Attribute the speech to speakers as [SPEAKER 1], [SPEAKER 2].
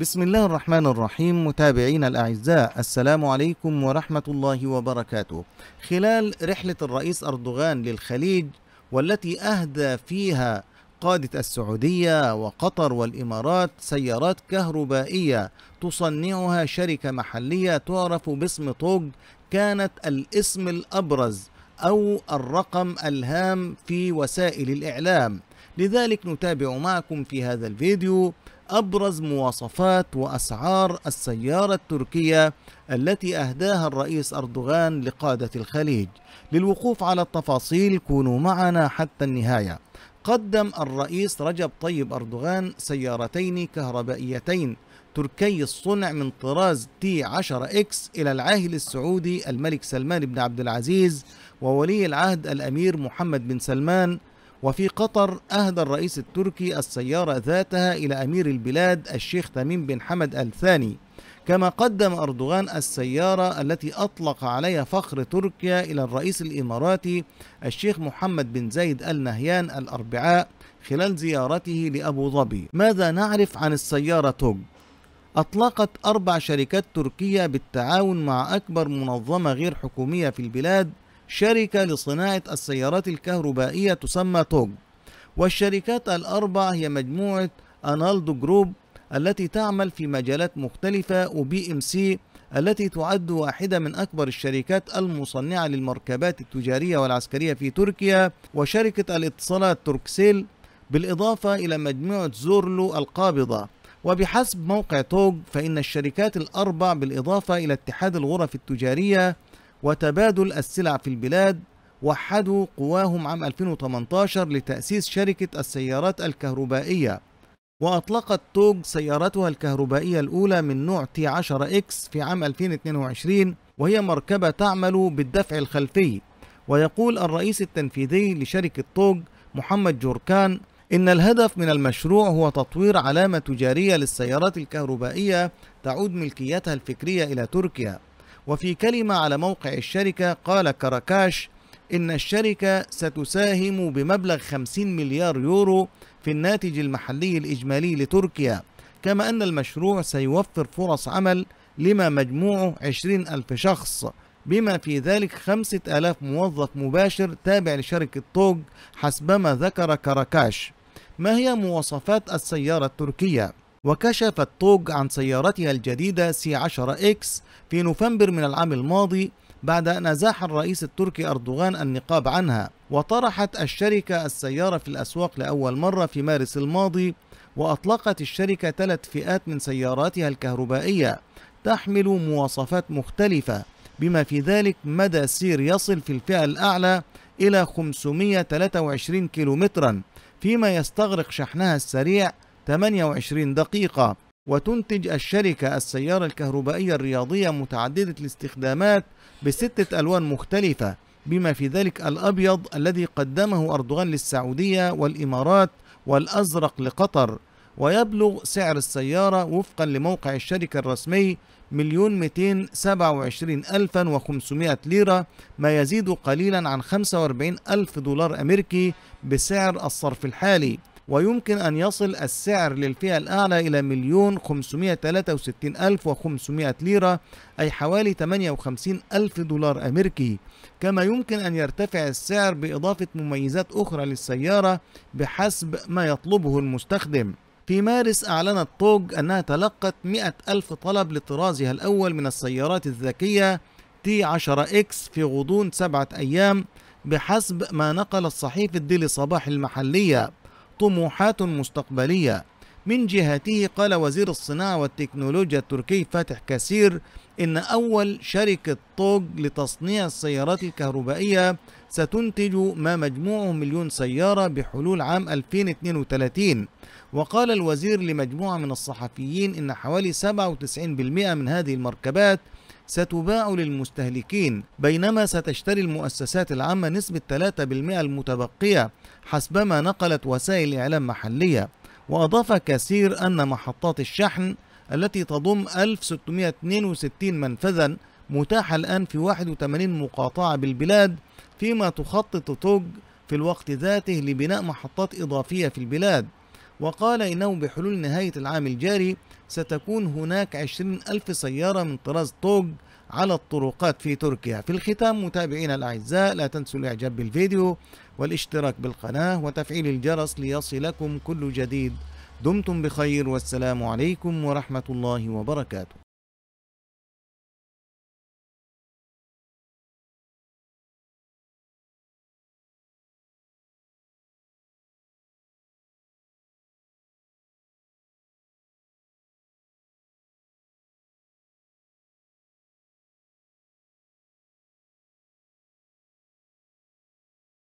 [SPEAKER 1] بسم الله الرحمن الرحيم متابعينا الأعزاء السلام عليكم ورحمة الله وبركاته خلال رحلة الرئيس أردوغان للخليج والتي أهدى فيها قادة السعودية وقطر والإمارات سيارات كهربائية تصنعها شركة محلية تعرف باسم طوج كانت الاسم الأبرز أو الرقم الهام في وسائل الإعلام لذلك نتابع معكم في هذا الفيديو أبرز مواصفات وأسعار السيارة التركية التي أهداها الرئيس أردوغان لقادة الخليج للوقوف على التفاصيل كونوا معنا حتى النهاية قدم الرئيس رجب طيب أردوغان سيارتين كهربائيتين تركي الصنع من طراز تي 10 اكس الى العاهل السعودي الملك سلمان بن عبد العزيز وولي العهد الامير محمد بن سلمان وفي قطر أهدى الرئيس التركي السيارة ذاتها إلى أمير البلاد الشيخ تميم بن حمد الثاني كما قدم أردوغان السيارة التي أطلق عليها فخر تركيا إلى الرئيس الإماراتي الشيخ محمد بن زايد آل نهيان الأربعاء خلال زيارته لأبو ظبي ماذا نعرف عن السيارة توج؟ أطلقت أربع شركات تركية بالتعاون مع أكبر منظمة غير حكومية في البلاد شركة لصناعة السيارات الكهربائية تسمى توج والشركات الأربع هي مجموعة أنالدو جروب التي تعمل في مجالات مختلفة وبي ام سي التي تعد واحدة من أكبر الشركات المصنعة للمركبات التجارية والعسكرية في تركيا وشركة الاتصالات تركسيل بالإضافة إلى مجموعة زورلو القابضة وبحسب موقع توج فإن الشركات الأربع بالإضافة إلى اتحاد الغرف التجارية وتبادل السلع في البلاد وحدوا قواهم عام 2018 لتأسيس شركة السيارات الكهربائية وأطلقت توج سيارتها الكهربائية الأولى من نوع تي 10 إكس في عام 2022 وهي مركبة تعمل بالدفع الخلفي ويقول الرئيس التنفيذي لشركة توج محمد جوركان إن الهدف من المشروع هو تطوير علامة تجارية للسيارات الكهربائية تعود ملكيتها الفكرية إلى تركيا وفي كلمة على موقع الشركة قال كراكاش إن الشركة ستساهم بمبلغ 50 مليار يورو في الناتج المحلي الإجمالي لتركيا كما أن المشروع سيوفر فرص عمل لما مجموعه 20 ألف شخص بما في ذلك 5000 موظف مباشر تابع لشركة طوق حسبما ذكر كراكاش ما هي مواصفات السيارة التركية؟ وكشفت توج عن سيارتها الجديدة سي 10 إكس في نوفمبر من العام الماضي بعد أن أزاح الرئيس التركي أردوغان النقاب عنها وطرحت الشركة السيارة في الأسواق لأول مرة في مارس الماضي وأطلقت الشركة ثلاث فئات من سياراتها الكهربائية تحمل مواصفات مختلفة بما في ذلك مدى سير يصل في الفئة الأعلى إلى 523 كيلومترا فيما يستغرق شحنها السريع 28 دقيقة وتنتج الشركة السيارة الكهربائية الرياضية متعددة الاستخدامات بستة ألوان مختلفة بما في ذلك الأبيض الذي قدمه أردوغان للسعودية والإمارات والأزرق لقطر ويبلغ سعر السيارة وفقا لموقع الشركة الرسمي مليون وخمسمائة ليرة ما يزيد قليلا عن واربعين ألف دولار أمريكي بسعر الصرف الحالي ويمكن أن يصل السعر للفئة الأعلى إلى مليون وستين الف وخمسمائة ليرة أي حوالي وخمسين ألف دولار أمريكي كما يمكن أن يرتفع السعر بإضافة مميزات أخرى للسيارة بحسب ما يطلبه المستخدم في مارس أعلنت توج أنها تلقت مئة ألف طلب لطرازها الأول من السيارات الذكية تي 10 إكس في غضون سبعة أيام بحسب ما نقل الصحيفة ديلي صباح المحلية طموحات مستقبلية من جهته قال وزير الصناعة والتكنولوجيا التركي فاتح كسير إن أول شركة طوج لتصنيع السيارات الكهربائية ستنتج ما مجموعه مليون سيارة بحلول عام 2032 وقال الوزير لمجموعة من الصحفيين إن حوالي 97% من هذه المركبات ستباع للمستهلكين بينما ستشتري المؤسسات العامة نسبة 3% المتبقية حسبما نقلت وسائل إعلام محلية وأضاف كثير أن محطات الشحن التي تضم 1662 منفذا متاحة الآن في 81 مقاطعة بالبلاد فيما تخطط توج في الوقت ذاته لبناء محطات إضافية في البلاد وقال إنه بحلول نهاية العام الجاري ستكون هناك 20 ألف سيارة من طراز توج على الطرقات في تركيا في الختام متابعينا الأعزاء لا تنسوا الإعجاب بالفيديو والاشتراك بالقناة وتفعيل الجرس ليصلكم كل جديد دمتم بخير والسلام عليكم ورحمة الله وبركاته